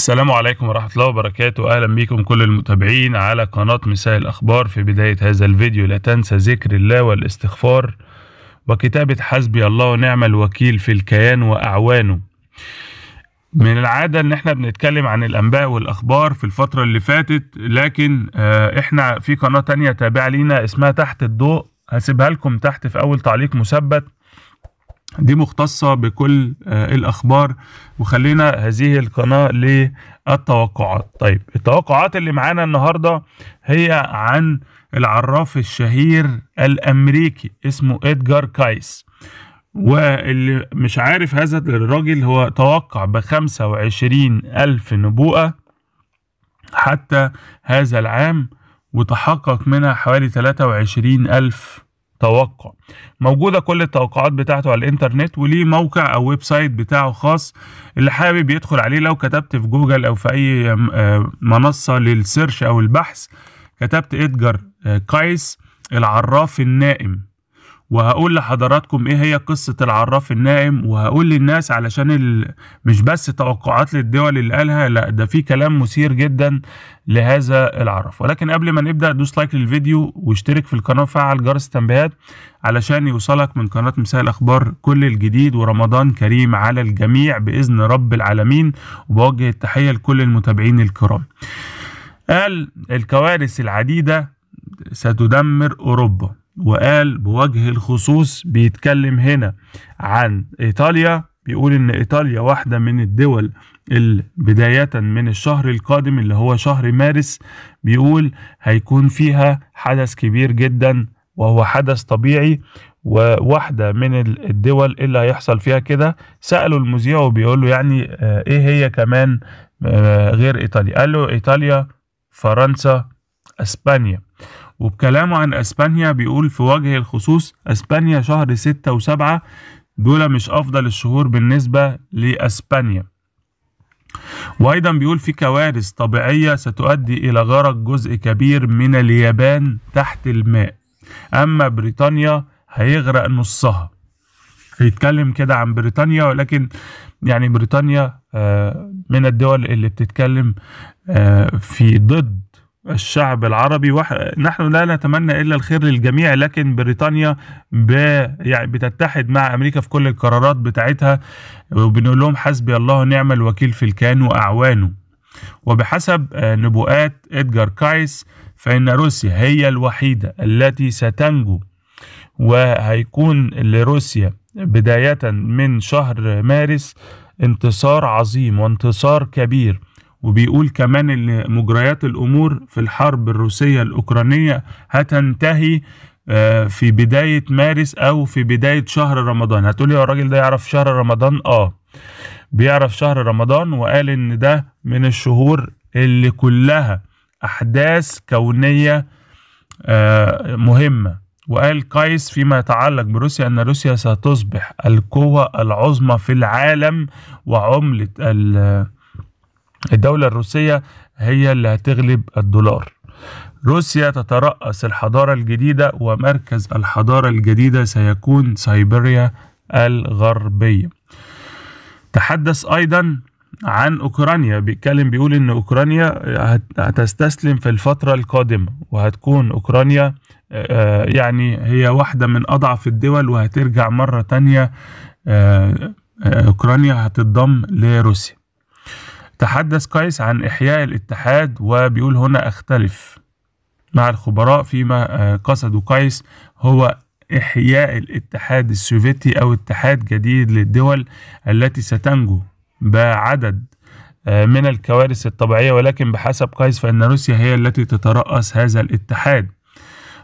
السلام عليكم ورحمة الله وبركاته أهلا بكم كل المتابعين على قناة مساء الأخبار في بداية هذا الفيديو لا تنسى ذكر الله والاستغفار وكتابة حسبي الله ونعم الوكيل في الكيان وأعوانه من العادة إن إحنا بنتكلم عن الأنباء والأخبار في الفترة اللي فاتت لكن آه، إحنا في قناة تانية تابعة لينا اسمها تحت الضوء هسيبها لكم تحت في أول تعليق مثبت دي مختصة بكل آه، الأخبار وخلينا هذه القناة للتوقعات طيب التوقعات اللي معانا النهاردة هي عن العراف الشهير الأمريكي اسمه إدجار كايس واللي مش عارف هذا الراجل هو توقع بخمسة وعشرين ألف نبوءة حتى هذا العام وتحقق منها حوالي وعشرين ألف توقع موجودة كل التوقعات بتاعته على الانترنت وليه موقع او ويب سايت بتاعه خاص اللي حابب يدخل عليه لو كتبت في جوجل او في اي آه، منصة للسيرش او البحث كتبت ادجار كايس آه، العراف النائم وهقول لحضراتكم ايه هي قصة العراف النائم وهقول للناس علشان ال... مش بس توقعات للدول اللي قالها لا ده في كلام مثير جدا لهذا العرف ولكن قبل ما نبدأ دوس لايك للفيديو واشترك في القناة وفعل جرس التنبيهات علشان يوصلك من قناة مساء الأخبار كل الجديد ورمضان كريم على الجميع بإذن رب العالمين وبوجه التحية لكل المتابعين الكرام قال الكوارث العديدة ستدمر أوروبا وقال بوجه الخصوص بيتكلم هنا عن إيطاليا بيقول إن إيطاليا واحدة من الدول بداية من الشهر القادم اللي هو شهر مارس بيقول هيكون فيها حدث كبير جدا وهو حدث طبيعي وواحدة من الدول اللي هيحصل فيها كده سألوا المذيع وبيقول له يعني آه، إيه هي كمان آه، غير إيطاليا قال له إيطاليا فرنسا أسبانيا وبكلامه عن اسبانيا بيقول في وجه الخصوص اسبانيا شهر ستة وسبعة دول مش افضل الشهور بالنسبة لاسبانيا وايضا بيقول في كوارث طبيعية ستؤدي الى غرق جزء كبير من اليابان تحت الماء اما بريطانيا هيغرق نصها هيتكلم كده عن بريطانيا ولكن يعني بريطانيا آه، من الدول اللي بتتكلم آه، في ضد الشعب العربي وح... نحن لا نتمنى الا الخير للجميع لكن بريطانيا ب... يعني بتتحد مع امريكا في كل القرارات بتاعتها وبنقول لهم حسبي الله ونعم الوكيل في الكان واعوانه وبحسب آه، نبوءات ادجار كايس فان روسيا هي الوحيده التي ستنجو وهيكون لروسيا بدايه من شهر مارس انتصار عظيم وانتصار كبير وبيقول كمان ان مجريات الامور في الحرب الروسيه الاوكرانيه هتنتهي آه، في بدايه مارس او في بدايه شهر رمضان هتقولي يا الراجل ده يعرف شهر رمضان اه بيعرف شهر رمضان وقال ان ده من الشهور اللي كلها احداث كونيه آه، مهمه وقال قيس فيما يتعلق بروسيا أن روسيا ستصبح القوة العظمى في العالم وعملة الدولة الروسية هي اللي هتغلب الدولار روسيا تترأس الحضارة الجديدة ومركز الحضارة الجديدة سيكون سيبيريا الغربية تحدث أيضا عن أوكرانيا بيتكلم بيقول إن أوكرانيا هتستسلم في الفترة القادمة وهتكون أوكرانيا يعني هي واحدة من أضعف الدول وهترجع مرة تانية أوكرانيا هتتضم لروسيا تحدث قيس عن إحياء الاتحاد وبيقول هنا أختلف مع الخبراء فيما آه، قصده قيس هو إحياء الاتحاد السوفيتي أو اتحاد جديد للدول التي ستنجو بعدد آه، من الكوارث الطبيعية ولكن بحسب قيس فإن روسيا هي التي تترأس هذا الاتحاد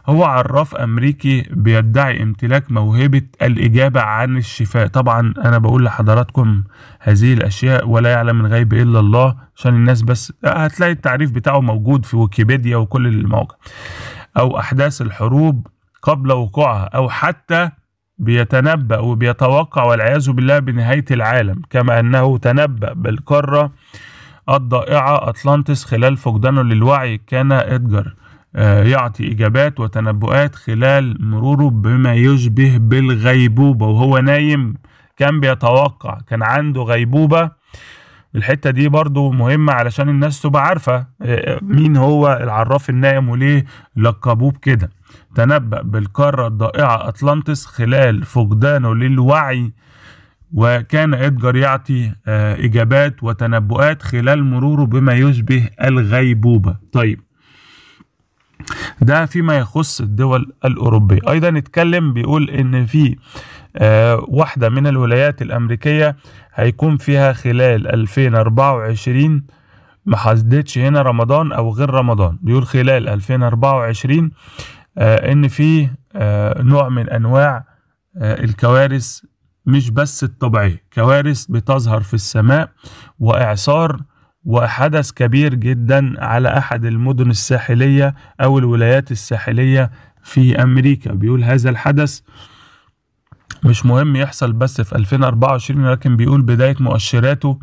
هو عراف أمريكي بيدعي امتلاك موهبة الإجابة عن الشفاء طبعا أنا بقول لحضراتكم هذه الأشياء ولا يعلم الغيب إلا الله عشان الناس بس هتلاقي التعريف بتاعه موجود في ويكيبيديا وكل المواقع أو أحداث الحروب قبل وقوعها أو حتى بيتنبأ وبيتوقع والعياذ بالله بنهاية العالم كما أنه تنبأ بالقارة الضائعة أطلانتس خلال فقدانه للوعي كان إدجر آه، يعطي إجابات وتنبؤات خلال مروره بما يشبه بالغيبوبة وهو نايم كان بيتوقع كان عنده غيبوبة الحتة دي برضو مهمة علشان الناس تبقى عارفة آه، آه، مين هو العراف النائم وليه لقبوه بكده تنبأ بالقارة الضائعة أطلانتس خلال فقدانه للوعي وكان إدجار يعطي إجابات وتنبؤات خلال مروره بما يشبه الغيبوبة طيب ده فيما يخص الدول الأوروبية أيضا اتكلم بيقول إن في آه، واحدة من الولايات الأمريكية هيكون فيها خلال 2024 ما حددش هنا رمضان أو غير رمضان بيقول خلال 2024 آه، إن في آه، نوع من أنواع الكوارث مش بس الطبيعية كوارث بتظهر في السماء وإعصار وحدث كبير جدا على أحد المدن الساحلية أو الولايات الساحلية في أمريكا بيقول هذا الحدث مش مهم يحصل بس في 2024 لكن بيقول بداية مؤشراته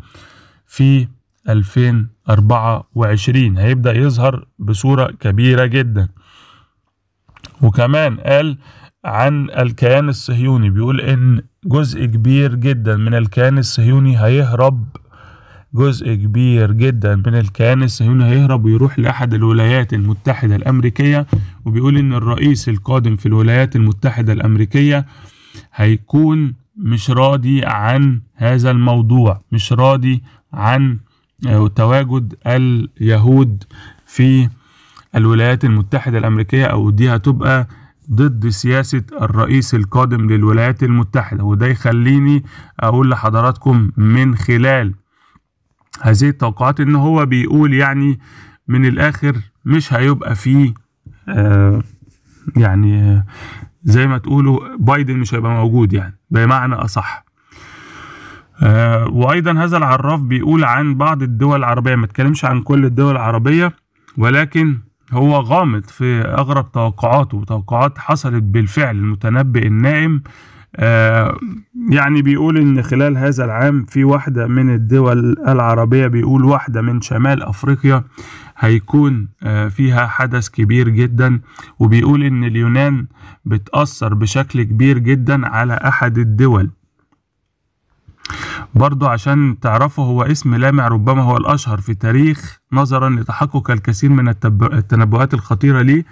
في 2024 هيبدأ يظهر بصورة كبيرة جدا وكمان قال عن الكيان الصهيوني بيقول إن جزء كبير جدا من الكيان الصهيوني هيهرب جزء كبير جدا من الكيان الصهيوني هيهرب ويروح لأحد الولايات المتحدة الأمريكية وبيقول إن الرئيس القادم في الولايات المتحدة الأمريكية هيكون مش راضي عن هذا الموضوع مش راضي عن آه، تواجد اليهود في الولايات المتحدة الأمريكية أو دي هتبقى ضد سياسة الرئيس القادم للولايات المتحدة وده يخليني أقول لحضراتكم من خلال هذه التوقعات ان هو بيقول يعني من الاخر مش هيبقى فيه آه، يعني آه، زي ما تقولوا بايدن مش هيبقى موجود يعني بمعنى اصح آه، وايضا هذا العراف بيقول عن بعض الدول العربيه ما تكلمش عن كل الدول العربيه ولكن هو غامض في اغرب توقعاته وتوقعات حصلت بالفعل المتنبئ النائم آه، يعني بيقول ان خلال هذا العام في واحدة من الدول العربية بيقول واحدة من شمال افريقيا هيكون آه، فيها حدث كبير جدا وبيقول ان اليونان بتأثر بشكل كبير جدا على احد الدول برضو عشان تعرفوا هو اسم لامع ربما هو الأشهر في تاريخ نظرا لتحقق الكثير من التنبؤات الخطيرة ليه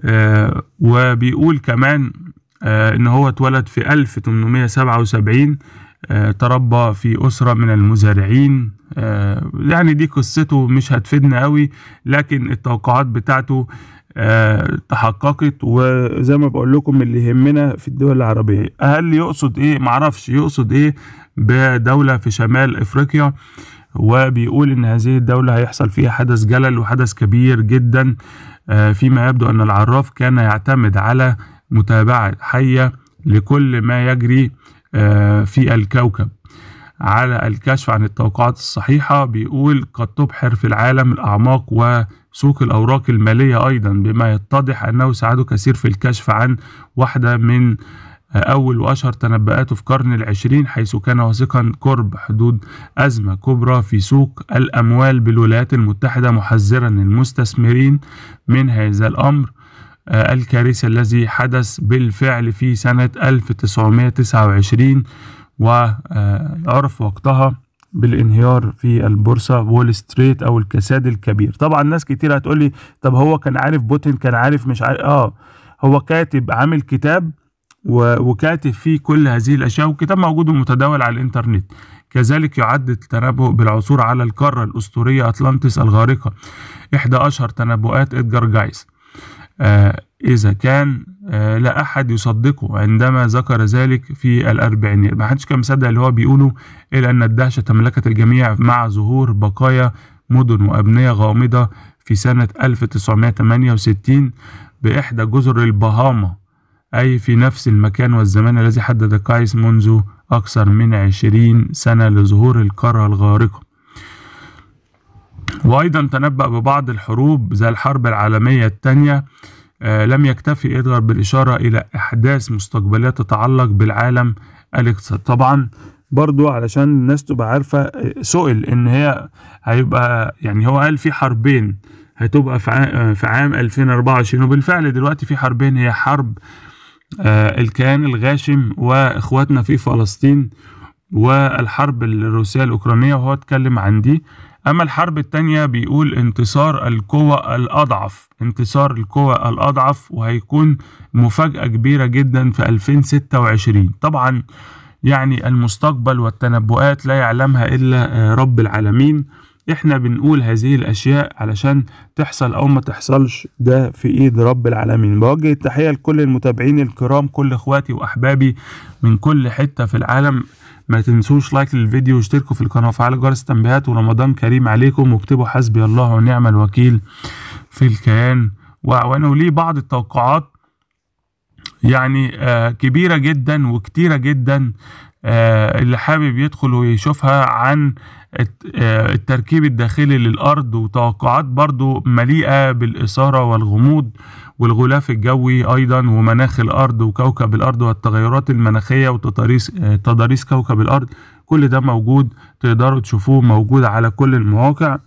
آه وبيقول كمان آه، إن هو اتولد في 1877 آه، تربى في أسرة من المزارعين آه، يعني دي قصته مش هتفيدنا قوي لكن التوقعات بتاعته تحققت وزي ما بقول لكم اللي يهمنا في الدول العربية هل يقصد ايه معرفش يقصد ايه بدولة في شمال افريقيا وبيقول ان هذه الدولة هيحصل فيها حدث جلل وحدث كبير جدا فيما يبدو ان العراف كان يعتمد على متابعة حية لكل ما يجري آه، في الكوكب على الكشف عن التوقعات الصحيحة بيقول قد تبحر في العالم الأعماق وسوق الأوراق المالية أيضا بما يتضح أنه ساعده كثير في الكشف عن واحدة من آه، أول وأشهر تنبؤاته في قرن العشرين حيث كان واثقا قرب حدود أزمة كبرى في سوق الأموال بالولايات المتحدة محذرا المستثمرين من هذا الأمر آه، الكارثي الذي حدث بالفعل في سنة 1929 وعرف وقتها بالانهيار في البورصة وول ستريت أو الكساد الكبير طبعا ناس كتير هتقول لي طب هو كان عارف بوتين كان عارف مش عارف آه هو كاتب عامل كتاب وكاتب فيه كل هذه الأشياء وكتاب موجود ومتداول على الإنترنت كذلك يعد التنبؤ بالعثور على القارة الأسطورية أطلانتس الغارقة إحدى أشهر تنبؤات إدجار جايس آه، إذا كان آه، لا أحد يصدقه عندما ذكر ذلك في الأربعينيات ما حدش كان مصدق اللي هو بيقوله إلا أن الدهشة تملكت الجميع مع ظهور بقايا مدن وأبنية غامضة في سنة 1968 بإحدى جزر البهاما أي في نفس المكان والزمان الذي حدد كايس منذ أكثر من عشرين سنة لظهور القارة الغارقة وأيضا تنبأ ببعض الحروب زي الحرب العالمية الثانية آه، لم يكتفي إدغار بالإشارة إلى أحداث مستقبلية تتعلق بالعالم الاقتصادي طبعا برضو علشان الناس تبقى عارفة آه، سئل إن هي هيبقى يعني هو قال في حربين هتبقى في آه، عام 2024 وبالفعل دلوقتي في حربين هي حرب الكيان الغاشم وإخواتنا في فلسطين والحرب الروسية الأوكرانية وهو اتكلم عن دي أما الحرب التانية بيقول انتصار القوى الأضعف انتصار القوى الأضعف وهيكون مفاجأة كبيرة جدا في 2026 طبعا يعني المستقبل والتنبؤات لا يعلمها إلا آه، رب العالمين احنا بنقول هذه الاشياء علشان تحصل او ما تحصلش ده في ايد رب العالمين بوجه التحيه لكل المتابعين الكرام كل اخواتي واحبابي من كل حته في العالم ما تنسوش لايك للفيديو واشتركوا في القناة وفعلوا جرس التنبيهات ورمضان كريم عليكم واكتبوا حسبي الله ونعم الوكيل في الكيان وأنا ليه بعض التوقعات يعني آه، كبيرة جدا وكتيرة جدا آه، اللي حابب يدخل ويشوفها عن آه، التركيب الداخلي للأرض وتوقعات برضو مليئة بالإثارة والغموض والغلاف الجوي أيضا ومناخ الأرض وكوكب الأرض والتغيرات المناخية وتضاريس آه، تضاريس كوكب الأرض كل ده موجود تقدروا تشوفوه موجود على كل المواقع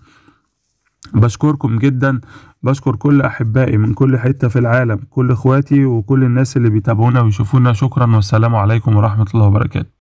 بشكركم جدا بشكر كل أحبائي من كل حتة في العالم كل إخواتي وكل الناس اللي بيتابعونا ويشوفونا شكرا والسلام عليكم ورحمة الله وبركاته